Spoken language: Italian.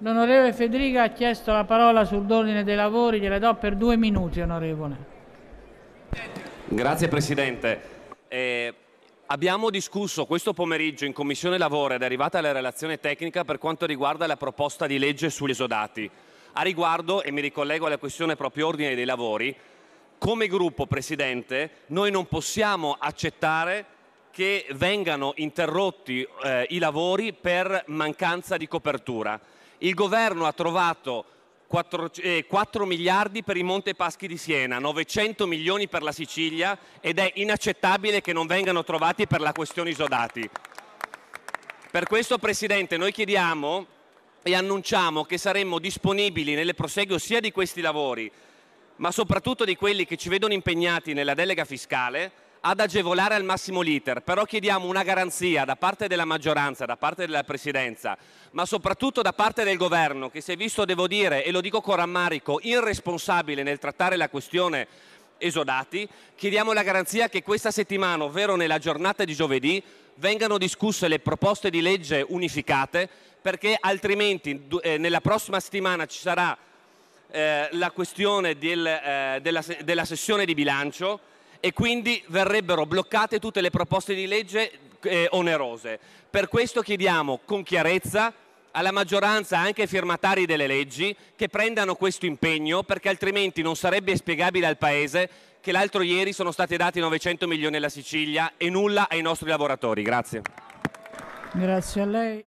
L'onorevole Federica ha chiesto la parola sull'ordine dei lavori, gliela do per due minuti, onorevole. Grazie Presidente. Eh, abbiamo discusso questo pomeriggio in Commissione Lavoro ed è arrivata la relazione tecnica per quanto riguarda la proposta di legge sugli esodati. A riguardo, e mi ricollego alla questione proprio ordine dei lavori, come gruppo Presidente noi non possiamo accettare che vengano interrotti eh, i lavori per mancanza di copertura il governo ha trovato 4, eh, 4 miliardi per i Monte Paschi di Siena, 900 milioni per la Sicilia ed è inaccettabile che non vengano trovati per la questione Isodati. Per questo Presidente noi chiediamo e annunciamo che saremmo disponibili nel proseguo sia di questi lavori ma soprattutto di quelli che ci vedono impegnati nella delega fiscale ad agevolare al massimo l'iter, però chiediamo una garanzia da parte della maggioranza, da parte della Presidenza, ma soprattutto da parte del Governo, che si è visto, devo dire, e lo dico con rammarico, irresponsabile nel trattare la questione esodati, chiediamo la garanzia che questa settimana, ovvero nella giornata di giovedì, vengano discusse le proposte di legge unificate, perché altrimenti eh, nella prossima settimana ci sarà eh, la questione del, eh, della, della sessione di bilancio e quindi verrebbero bloccate tutte le proposte di legge eh, onerose. Per questo chiediamo con chiarezza alla maggioranza, anche ai firmatari delle leggi, che prendano questo impegno perché altrimenti non sarebbe spiegabile al Paese che l'altro ieri sono stati dati 900 milioni alla Sicilia e nulla ai nostri lavoratori. Grazie. Grazie a lei.